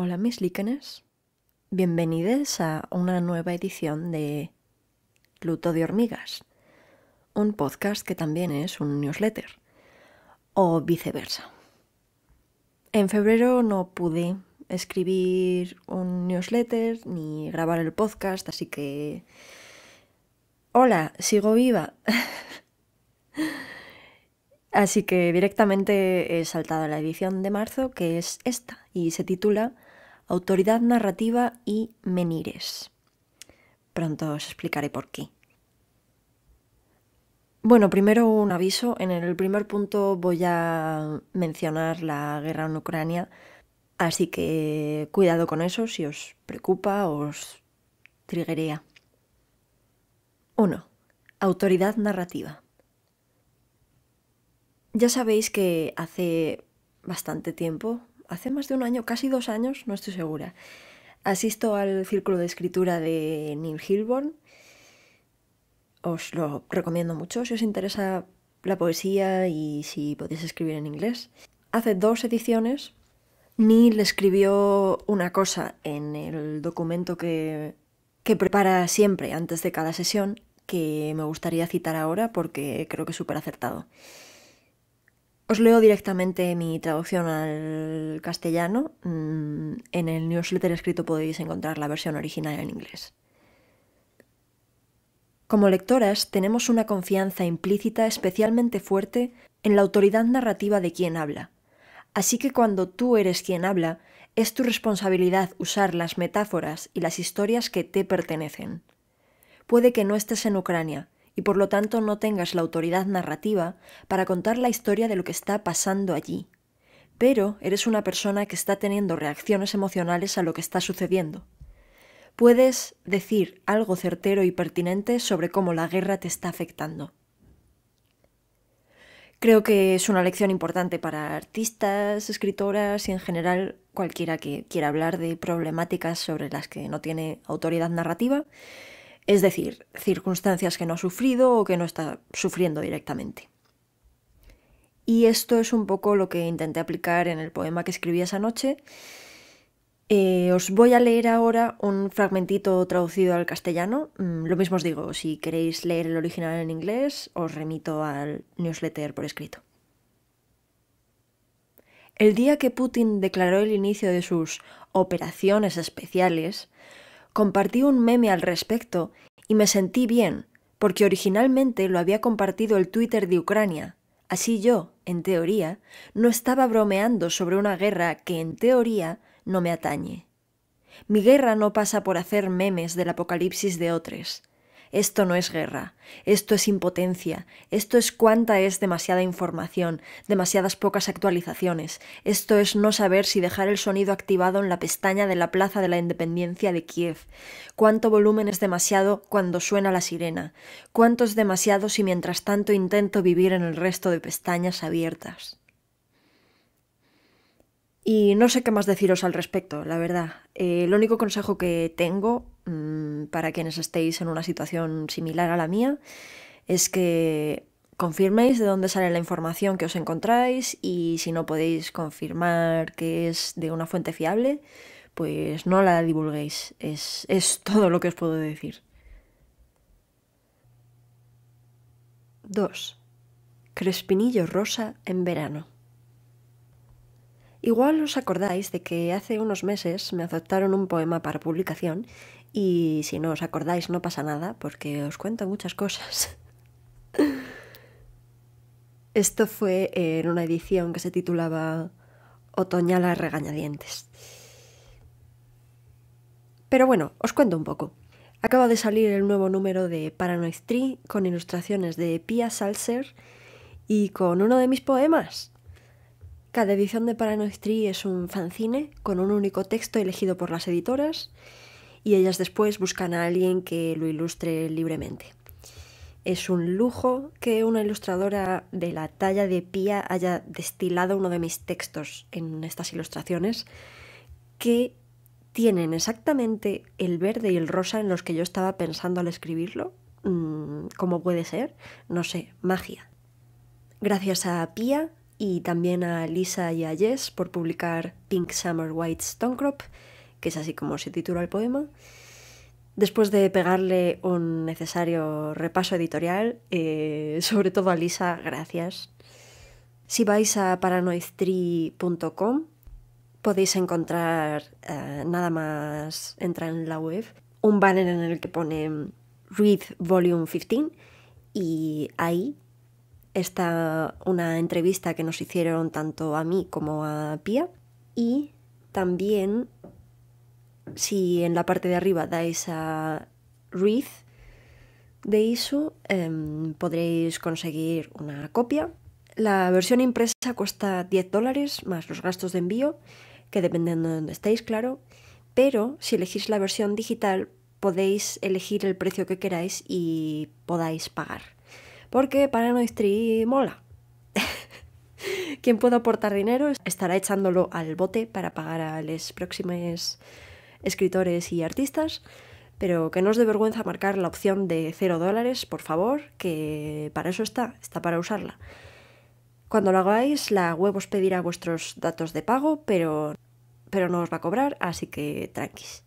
Hola mis líquenes, bienvenidos a una nueva edición de Luto de Hormigas, un podcast que también es un newsletter, o viceversa. En febrero no pude escribir un newsletter ni grabar el podcast, así que... Hola, sigo viva. así que directamente he saltado a la edición de marzo, que es esta, y se titula autoridad narrativa y menires. Pronto os explicaré por qué. Bueno, primero un aviso. En el primer punto voy a mencionar la guerra en Ucrania, así que cuidado con eso, si os preocupa, os triguería. 1. Autoridad narrativa. Ya sabéis que hace bastante tiempo, hace más de un año, casi dos años, no estoy segura, asisto al círculo de escritura de Neil Hilborn. Os lo recomiendo mucho si os interesa la poesía y si podéis escribir en inglés. Hace dos ediciones, Neil escribió una cosa en el documento que, que prepara siempre antes de cada sesión que me gustaría citar ahora porque creo que es súper acertado. Os leo directamente mi traducción al castellano. Mm, en el newsletter escrito podéis encontrar la versión original en inglés. Como lectoras tenemos una confianza implícita especialmente fuerte en la autoridad narrativa de quien habla. Así que cuando tú eres quien habla, es tu responsabilidad usar las metáforas y las historias que te pertenecen. Puede que no estés en Ucrania, y por lo tanto no tengas la autoridad narrativa para contar la historia de lo que está pasando allí. Pero eres una persona que está teniendo reacciones emocionales a lo que está sucediendo. Puedes decir algo certero y pertinente sobre cómo la guerra te está afectando. Creo que es una lección importante para artistas, escritoras y en general cualquiera que quiera hablar de problemáticas sobre las que no tiene autoridad narrativa es decir, circunstancias que no ha sufrido o que no está sufriendo directamente. Y esto es un poco lo que intenté aplicar en el poema que escribí esa noche. Eh, os voy a leer ahora un fragmentito traducido al castellano. Mm, lo mismo os digo, si queréis leer el original en inglés, os remito al newsletter por escrito. El día que Putin declaró el inicio de sus operaciones especiales, compartí un meme al respecto y me sentí bien, porque originalmente lo había compartido el Twitter de Ucrania. Así yo, en teoría, no estaba bromeando sobre una guerra que en teoría no me atañe. Mi guerra no pasa por hacer memes del apocalipsis de otros. Esto no es guerra, esto es impotencia, esto es cuánta es demasiada información, demasiadas pocas actualizaciones, esto es no saber si dejar el sonido activado en la pestaña de la Plaza de la Independencia de Kiev, cuánto volumen es demasiado cuando suena la sirena, cuánto es demasiado si mientras tanto intento vivir en el resto de pestañas abiertas. Y no sé qué más deciros al respecto, la verdad. Eh, el único consejo que tengo Mm, para quienes estéis en una situación similar a la mía es que confirméis de dónde sale la información que os encontráis y si no podéis confirmar que es de una fuente fiable, pues no la divulguéis. Es, todo lo que os puedo decir. 2. Crespinillo rosa en verano. Igual os acordáis de que hace unos meses me aceptaron un poema para publicación y si no os acordáis, no pasa nada, porque os cuento muchas cosas. Esto fue en una edición que se titulaba Otoñal regañadientes. Pero bueno, os cuento un poco. Acaba de salir el nuevo número de Paranoid Tree con ilustraciones de Pia Salser y con uno de mis poemas. Cada edición de Paranoid Tree es un fanzine con un único texto elegido por las editoras y ellas después buscan a alguien que lo ilustre libremente. Es un lujo que una ilustradora de la talla de Pía haya destilado uno de mis textos en estas ilustraciones, que tienen exactamente el verde y el rosa en los que yo estaba pensando al escribirlo. Mm, ¿Cómo puede ser? No sé, magia. Gracias a Pia y también a Lisa y a Jess por publicar Pink Summer White Stonecrop que es así como se titula el poema. Después de pegarle un necesario repaso editorial, eh, sobre todo a Lisa, gracias. Si vais a paranoistree.com... podéis encontrar, eh, nada más entrar en la web, un banner en el que pone Read Volume 15 y ahí está una entrevista que nos hicieron tanto a mí como a Pia y también si en la parte de arriba dais a read de ISO, em, podréis conseguir una copia. La versión impresa cuesta 10 dólares más los gastos de envío, que dependen de donde estéis, claro, pero si elegís la versión digital podéis elegir el precio que queráis y podáis pagar. Porque Paranoid Tree mola. Quien pueda aportar dinero estará echándolo al bote para pagar a las próximas escritores y artistas, pero que no os dé vergüenza marcar la opción de 0 dólares, por favor, que para eso está, está para usarla. Cuando lo hagáis, la web os pedirá vuestros datos de pago, pero, pero no os va a cobrar, así que tranquis.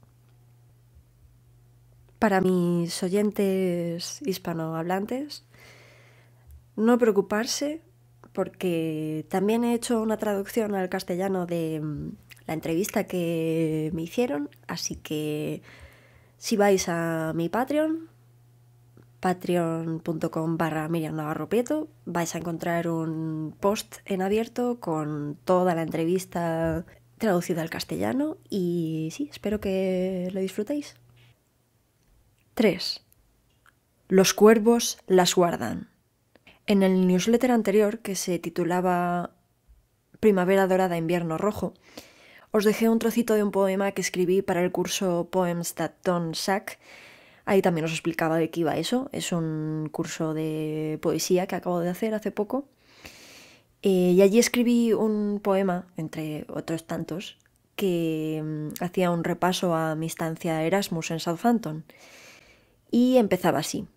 Para mis oyentes hispanohablantes, no preocuparse porque también he hecho una traducción al castellano de la entrevista que me hicieron. Así que si vais a mi Patreon, patreon.com barra Miriam Navarro Prieto, vais a encontrar un post en abierto con toda la entrevista traducida al castellano y sí, espero que lo disfrutéis. 3. Los cuervos las guardan. En el newsletter anterior, que se titulaba Primavera Dorada, Invierno Rojo, os dejé un trocito de un poema que escribí para el curso Poems That Don't Suck. Ahí también os explicaba de qué iba eso. Es un curso de poesía que acabo de hacer hace poco. Eh, y allí escribí un poema, entre otros tantos, que mm, hacía un repaso a mi estancia Erasmus en Southampton. Y empezaba así.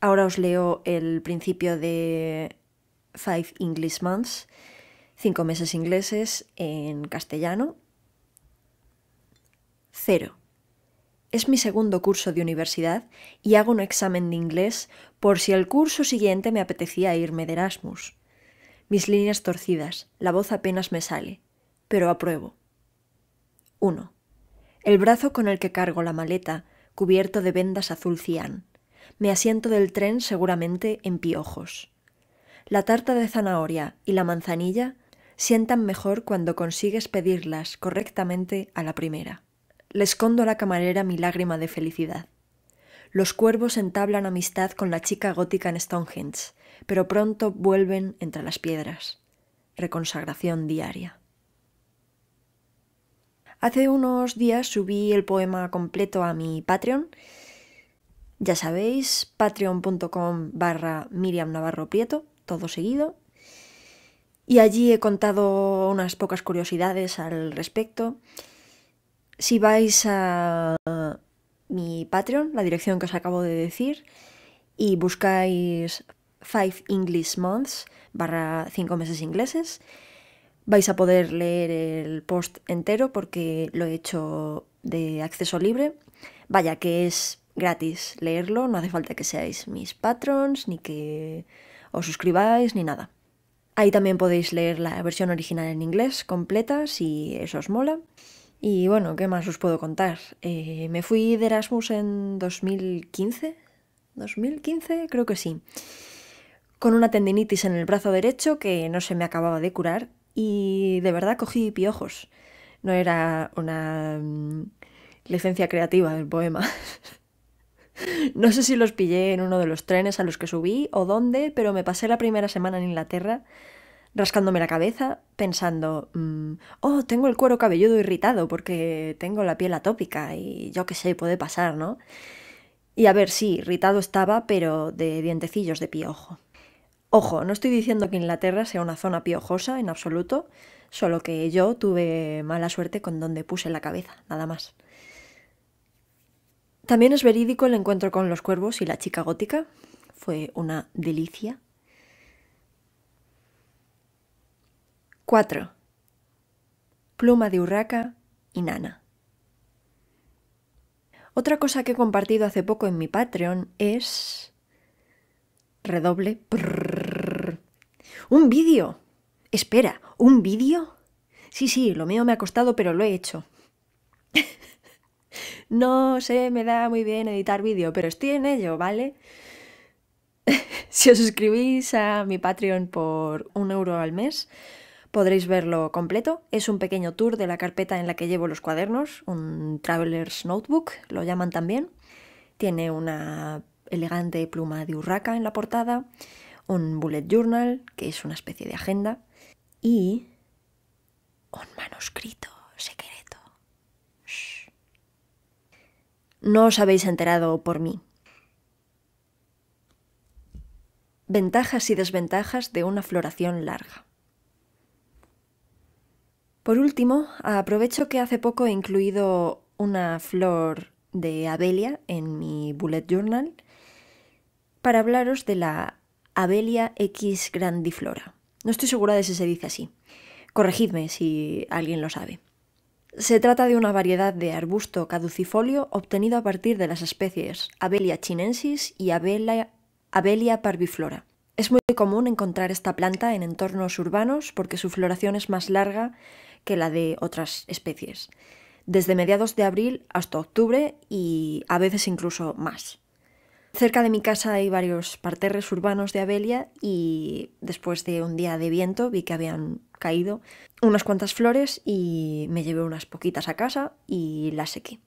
Ahora os leo el principio de Five English Months, cinco meses ingleses en castellano, Cero. Es mi segundo curso de universidad y hago un examen de inglés por si al curso siguiente me apetecía irme de Erasmus. Mis líneas torcidas, la voz apenas me sale, pero apruebo. 1. El brazo con el que cargo la maleta, cubierto de vendas azul cian. Me asiento del tren seguramente en piojos. La tarta de zanahoria y la manzanilla sientan mejor cuando consigues pedirlas correctamente a la primera le escondo a la camarera mi lágrima de felicidad. Los cuervos entablan amistad con la chica gótica en Stonehenge, pero pronto vuelven entre las piedras. Reconsagración diaria. Hace unos días subí el poema completo a mi Patreon. Ya sabéis, patreon.com barra Miriam Navarro Prieto, todo seguido. Y allí he contado unas pocas curiosidades al respecto. Si vais a mi Patreon, la dirección que os acabo de decir, y buscáis 5 English Months barra 5 meses ingleses, vais a poder leer el post entero porque lo he hecho de acceso libre. Vaya que es gratis leerlo, no hace falta que seáis mis patrons, ni que os suscribáis, ni nada. Ahí también podéis leer la versión original en inglés completa si eso os mola. Y bueno, ¿qué más os puedo contar? Eh, me fui de Erasmus en 2015, 2015 creo que sí, con una tendinitis en el brazo derecho que no se me acababa de curar y de verdad cogí piojos. No era una mm, licencia creativa del poema. no sé si los pillé en uno de los trenes a los que subí o dónde, pero me pasé la primera semana en Inglaterra rascándome la cabeza pensando, mm, oh, tengo el cuero cabelludo irritado porque tengo la piel atópica y yo qué sé, puede pasar, ¿no? Y a ver, sí, irritado estaba, pero de dientecillos de piojo. Ojo, no estoy diciendo que Inglaterra sea una zona piojosa en absoluto, solo que yo tuve mala suerte con donde puse la cabeza, nada más. También es verídico el encuentro con los cuervos y la chica gótica. Fue una delicia. 4. Pluma de Urraca y Nana. Otra cosa que he compartido hace poco en mi Patreon es... Redoble. Un vídeo. Espera, ¿un vídeo? Sí, sí, lo mío me ha costado, pero lo he hecho. no sé, me da muy bien editar vídeo, pero estoy en ello, ¿vale? si os suscribís a mi Patreon por un euro al mes, podréis verlo completo. Es un pequeño tour de la carpeta en la que llevo los cuadernos, un Traveler's Notebook, lo llaman también. Tiene una elegante pluma de urraca en la portada, un bullet journal, que es una especie de agenda, y un manuscrito secreto. No os habéis enterado por mí. Ventajas y desventajas de una floración larga. Por último, aprovecho que hace poco he incluido una flor de abelia en mi bullet journal para hablaros de la Abelia X grandiflora. No estoy segura de si se dice así. Corregidme si alguien lo sabe. Se trata de una variedad de arbusto caducifolio obtenido a partir de las especies Abelia chinensis y Abelia, Abelia parviflora. Es muy común encontrar esta planta en entornos urbanos porque su floración es más larga que la de otras especies, desde mediados de abril hasta octubre y a veces incluso más. Cerca de mi casa hay varios parterres urbanos de abelia y después de un día de viento vi que habían caído unas cuantas flores y me llevé unas poquitas a casa y las sequé.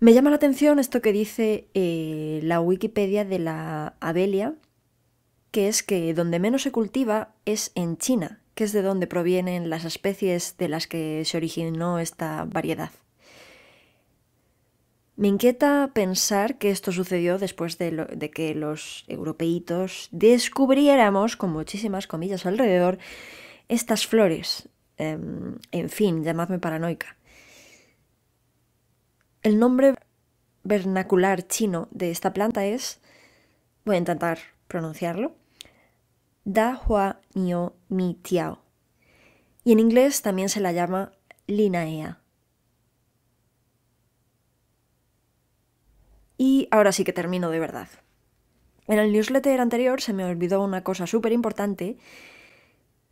Me llama la atención esto que dice eh, la Wikipedia de la abelia, que es que donde menos se cultiva es en China, es de dónde provienen las especies de las que se originó esta variedad. Me inquieta pensar que esto sucedió después de, que los europeitos descubriéramos, con muchísimas comillas alrededor, estas flores. Em, en fin, llamadme paranoica. El nombre vernacular chino de esta planta es, voy a intentar pronunciarlo, Da Hua Nio Mi Tiao. Y en inglés también se la llama Linaea. Y ahora sí que termino de verdad. En el newsletter anterior se me olvidó una cosa súper importante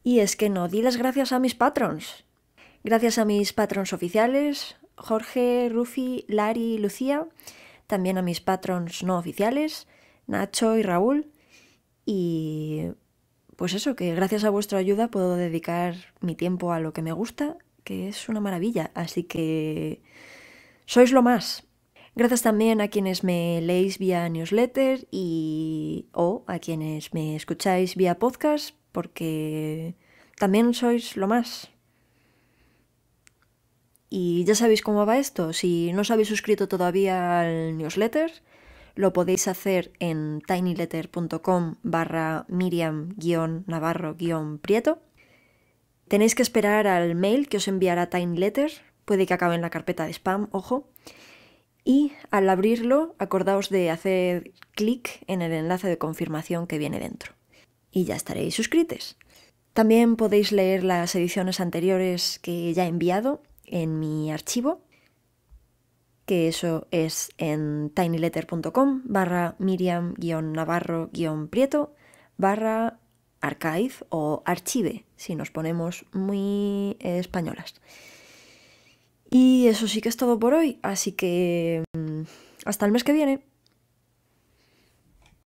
y es que no di las gracias a mis patrons. Gracias a mis patrons oficiales, Jorge, Rufi, Lari y Lucía, también a mis patrons no oficiales, Nacho y Raúl, y pues eso, que gracias a vuestra ayuda puedo dedicar mi tiempo a lo que me gusta, que es una maravilla. Así que sois lo más. Gracias también a quienes me leéis vía newsletter y o a quienes me escucháis vía podcast, porque también sois lo más. Y ya sabéis cómo va esto. Si no os habéis suscrito todavía al newsletter, lo podéis hacer en tinyletter.com barra miriam-navarro-prieto. Tenéis que esperar al mail que os enviará Tinyletter, puede que acabe en la carpeta de spam, ojo. Y al abrirlo, acordaos de hacer clic en el enlace de confirmación que viene dentro. Y ya estaréis suscritos. También podéis leer las ediciones anteriores que ya he enviado en mi archivo que eso es en tinyletter.com barra miriam-navarro-prieto barra archive o archive, si nos ponemos muy eh, españolas. Y eso sí que es todo por hoy, así que mm, hasta el mes que viene.